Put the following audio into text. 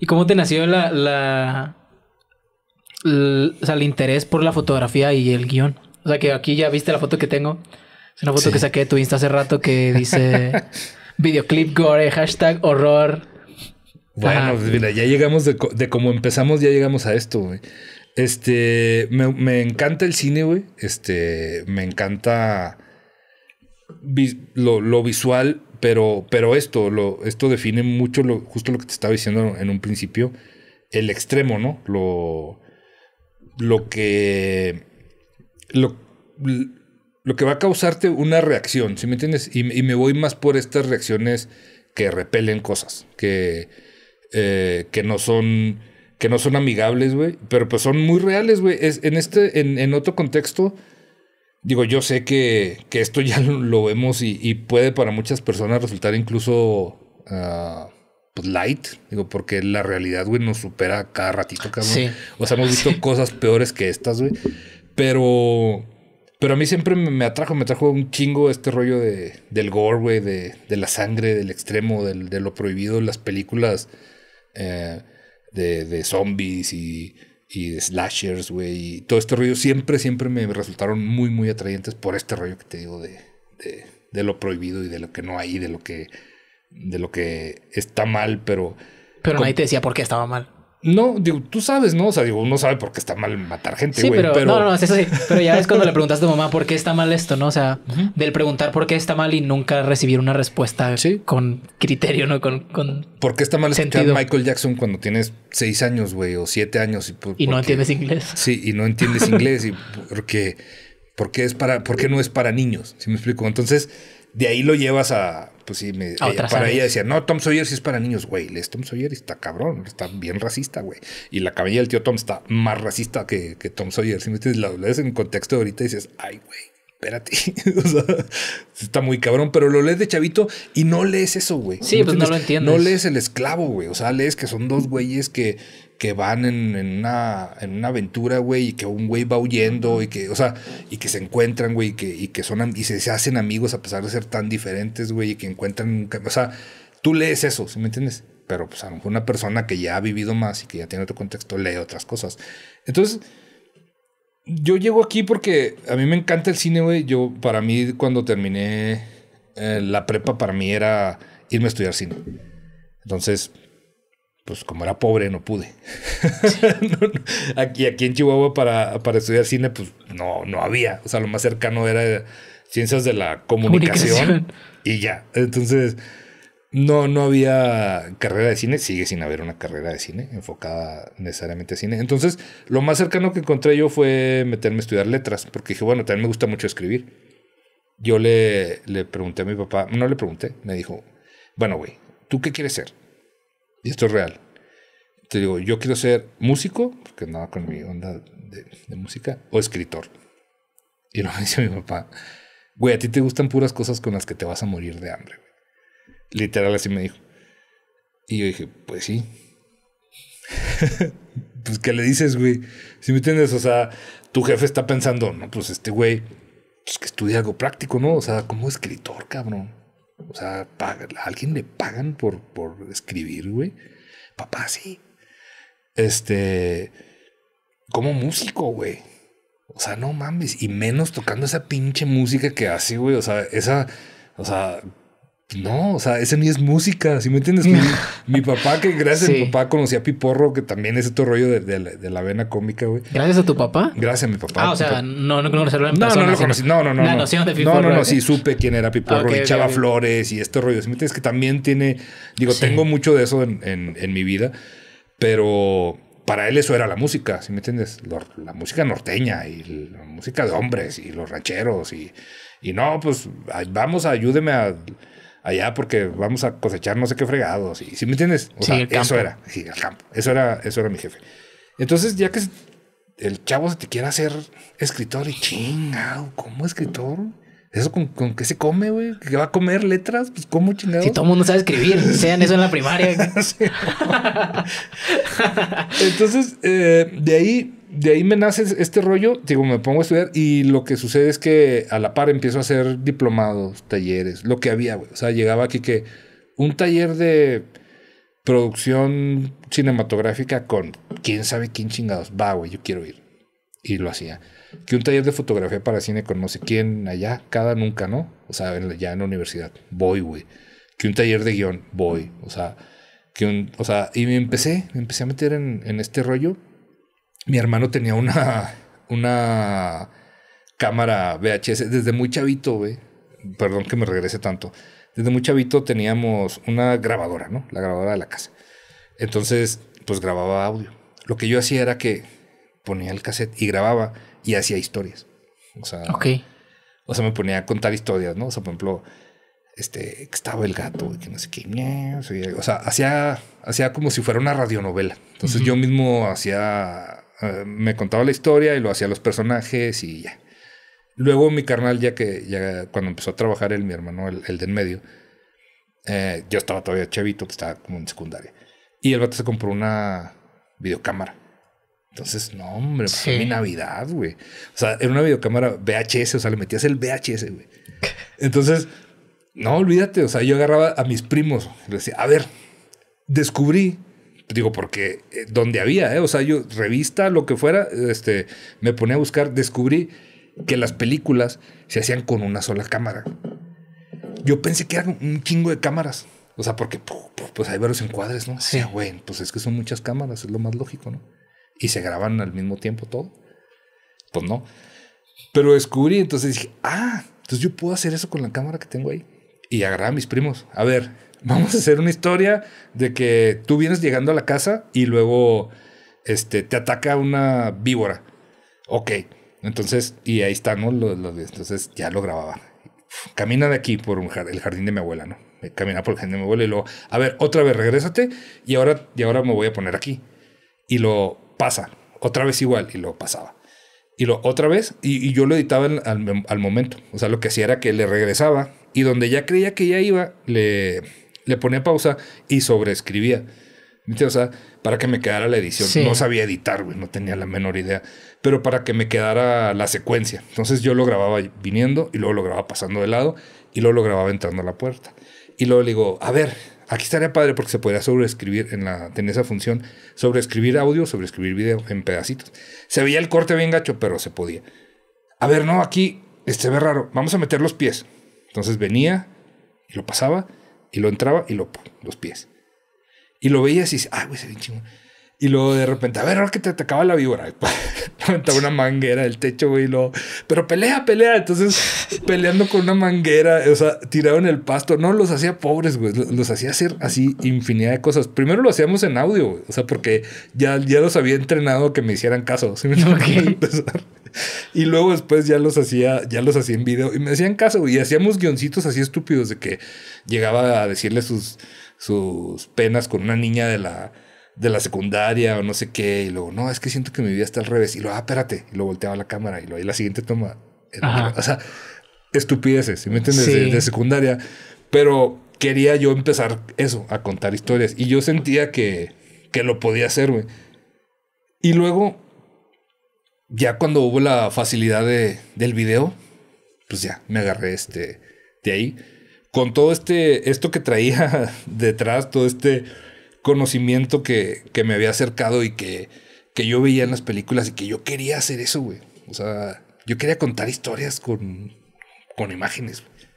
¿Y cómo te nació la, la, el interés por la fotografía y el guión? O sea, que aquí ya viste la foto que tengo. Es una foto que saqué de tu Insta hace rato que dice videoclip gore, hashtag horror. Bueno, mira, ya llegamos de, de cómo empezamos, ya llegamos a esto, güey. Este, me, encanta el cine, güey. Este, me encanta lo, lo, visual, pero, pero esto, esto define mucho justo lo que te estaba diciendo en un principio, el extremo, ¿no? Lo, lo que. Lo, que va a causarte una reacción, ¿sí me entiendes? Y, me voy más por estas reacciones que repelen cosas, que, eh, que no son que no son amigables, güey, pero pues son muy reales, güey. en este, en, en otro contexto, digo, yo sé que, esto ya lo, vemos y, puede para muchas personas resultar incluso ah, pues light, digo, porque la realidad, güey, nos supera cada ratito, cabrón. O sea, hemos visto cosas peores que estas, güey. Pero, pero a mí siempre me atrajo, me atrajo un chingo este rollo de, del gore, güey, de, la sangre, del extremo, de lo prohibido, las películas eh, de zombies y y slashers, güey, y todo este rollo, siempre, siempre me resultaron muy, muy atrayentes por este rollo que te digo de, de, lo prohibido y de lo que no hay, de lo que, de lo que está mal, pero... Pero nadie te decía por qué estaba mal. No, digo, tú sabes, ¿no? O sea, digo, uno sabe por qué está mal matar gente, sí, Pero, pero, No, no, es eso sí. Pero ya es cuando le preguntas a tu mamá por qué está mal esto, ¿no? O sea, del preguntar por qué está mal y nunca recibir una respuesta ¿Sí? con criterio, ¿no? Con, con ¿Por qué está mal escuchar Michael Jackson cuando tienes seis años, güey, o siete años? Y, no entiendes inglés. Sí, y no entiendes inglés y porque, porque es para, porque no es para niños, si me explico? Entonces, de ahí lo llevas a, pues sí, me, para eh, ella decía, no, Tom Sawyer sí es para niños, güey. lees Tom Sawyer está cabrón, está bien racista, güey. Y la cabella del tío Tom está más racista que, Tom Sawyer. Si me la lees en contexto de ahorita y dices, ay, güey espérate. o sea, está muy cabrón, pero lo lees de chavito y no lees eso, güey. Sí, ¿No pues no lo entiendes. No lees el esclavo, güey. O sea, lees que son dos güeyes que, que van en, en, una, aventura, güey, y que un güey va huyendo y que, o sea, y que se encuentran, güey, y que, y que son y se, hacen amigos a pesar de ser tan diferentes, güey, y que encuentran, o sea, tú lees eso, me entiendes? Pero pues a lo mejor una persona que ya ha vivido más y que ya tiene otro contexto lee otras cosas. Entonces, yo llego aquí porque a mí me encanta el cine, güey. Yo, para mí, cuando terminé eh, la prepa, para mí era irme a estudiar cine. Entonces, pues como era pobre, no pude. aquí, aquí en Chihuahua, para, estudiar cine, pues no, no había. O sea, lo más cercano era ciencias de la comunicación. y ya. Entonces no, no había carrera de cine, sigue sin haber una carrera de cine enfocada necesariamente a cine. Entonces, lo más cercano que encontré yo fue meterme a estudiar letras, porque dije, bueno, también me gusta mucho escribir. Yo le, pregunté a mi papá, no le pregunté, me dijo, bueno, güey, ¿tú qué quieres ser? Y esto es real. Te digo, yo quiero ser músico, porque andaba con mi onda de, música, o escritor. Y lo dice mi papá, güey, a ti te gustan puras cosas con las que te vas a morir de hambre, güey. Literal así me dijo. Y yo dije, pues sí. pues ¿qué le dices, güey? Si me entiendes, o sea, tu jefe está pensando, no, pues este güey, pues que estudie algo práctico, ¿no? O sea, como escritor, cabrón. O sea, alguien le pagan por, por escribir, güey? Papá, sí. Este, como músico, güey. O sea, no mames. Y menos tocando esa pinche música que hace, güey. O sea, esa, o sea, no, o sea, ese ni es música, si me entiendes? mi, papá, que gracias a mi papá conocía a Piporro, que también es otro rollo de, de, la vena cómica, güey. ¿Gracias a tu papá? Gracias a mi papá. Ah, o sea, no, no, no, persona, no, no No, no, no. no. No, no, no, sí supe quién era Piporro ah, okay, y Flores y este rollo. ¿Sí me entiendes? Que también tiene, digo, tengo mucho de eso en, en, mi vida, pero para él eso era la música, si me entiendes? La, música norteña y la música de hombres y los rancheros y, y no, pues vamos, ayúdeme a allá porque vamos a cosechar no sé qué fregados. Y, si me entiendes? eso era, sí, el campo. Eso era, eso era mi jefe. Entonces, ya que el chavo se te quiera hacer escritor y chingado, ¿cómo escritor? ¿Eso con, con qué se come, güey? que va a comer letras? Pues, ¿cómo chingado? Si todo el mundo sabe escribir, sean eso en la primaria. Entonces, eh, de ahí de ahí me nace este rollo, digo, me pongo a estudiar y lo que sucede es que a la par empiezo a hacer diplomados, talleres, lo que había, güey. O sea, llegaba aquí que un taller de producción cinematográfica con quién sabe quién chingados. Va, güey, yo quiero ir. Y lo hacía. Que un taller de fotografía para cine con no sé quién allá, cada nunca, ¿no? O sea, ya en la universidad. Voy, güey. Que un taller de guión, voy. O sea, que o sea, y me empecé, me empecé a meter en, en este rollo mi hermano tenía una, una cámara VHS desde muy chavito, Perdón que me regrese tanto. Desde muy chavito teníamos una grabadora, ¿no? La grabadora de la casa. Entonces, pues grababa audio. Lo que yo hacía era que ponía el cassette y grababa y hacía historias. O sea, o sea, me ponía a contar historias, ¿no? O sea, por ejemplo, este, estaba el gato, que no sé qué, o sea, hacía, hacía como si fuera una radionovela. Entonces yo mismo hacía eh, me contaba la historia y lo hacía los personajes y ya. Luego mi carnal, ya que ya cuando empezó a trabajar él, mi hermano, el, el de en medio, eh, yo estaba todavía chavito, que estaba como en secundaria. Y el vato se compró una videocámara. Entonces, no, hombre, pues, mi Navidad, güey. O sea, era una videocámara VHS, o sea, le metías el VHS, güey. Entonces, no, olvídate, o sea, yo agarraba a mis primos, les decía, a ver, descubrí Digo, porque eh, donde había, eh, o sea, yo revista, lo que fuera, este, me ponía a buscar, descubrí que las películas se hacían con una sola cámara. Yo pensé que eran un chingo de cámaras. O sea, porque pues hay varios encuadres, ¿no? Sí, güey, pues es que son muchas cámaras, es lo más lógico, ¿no? Y se graban al mismo tiempo todo. Pues no. Pero descubrí, entonces dije, ah, entonces yo puedo hacer eso con la cámara que tengo ahí. Y agarraba a mis primos. A ver, vamos a hacer una historia de que tú vienes llegando a la casa y luego este, te ataca una víbora. Ok, entonces, y ahí está, ¿no? Los, entonces ya lo grababa. Camina de aquí por el jardín de mi abuela, ¿no? Eh, camina por el jardín de mi abuela y luego, a ver, otra vez, regrésate y ahora, y ahora me voy a poner aquí. Y lo pasa, otra vez igual, y lo pasaba. Y lo otra vez, y, yo lo editaba al momento. O sea, lo que hacía era que le regresaba y donde ya creía que ya iba, le, le ponía pausa y sobreescribía. O sea, para que me quedara la edición. No sabía editar, güey, no tenía la menor idea. Pero para que me quedara la secuencia. Entonces yo lo grababa viniendo y luego lo grababa pasando de lado y luego lo grababa entrando a la puerta. Y luego le digo, a ver, aquí estaría padre porque se podría sobreescribir en la, tenía esa función, sobreescribir audio, sobreescribir video en pedacitos. Se veía el corte bien gacho, pero se podía. A ver, no, aquí se este, ve raro. Vamos a meter los pies. Entonces venía y lo pasaba y lo entraba y lo los pies. Y lo veía y güey, se ve chingón. Y luego de repente, a ver, ahora que te atacaba la víbora. Aventaba una manguera del techo, güey. Y luego, pero pelea, pelea. Entonces, peleando con una manguera, o sea, tirado en el pasto. No, los hacía pobres, güey. Los hacía hacer así infinidad de cosas. Primero lo hacíamos en audio, O sea, porque ya, ya los había entrenado que me hicieran caso. ¿sí? Y luego después ya los hacía, ya los hacía en video y me hacían caso y hacíamos guioncitos así estúpidos de que llegaba a decirle sus, sus penas con una niña de la, de la secundaria o no sé qué. Y luego, no, es que siento que mi vida está al revés. Y luego, ah, espérate. Y lo volteaba la cámara y luego ahí la siguiente toma. o sea, estupideces, Si ¿me entiendes? De, secundaria. Pero quería yo empezar eso, a contar historias. Y yo sentía que, que lo podía hacer, güey. Y luego ya cuando hubo la facilidad de, del video, pues ya me agarré este de ahí. Con todo este, esto que traía detrás, todo este conocimiento que, me había acercado y que, yo veía en las películas y que yo quería hacer eso, güey. O sea, yo quería contar historias con, con imágenes. Güey.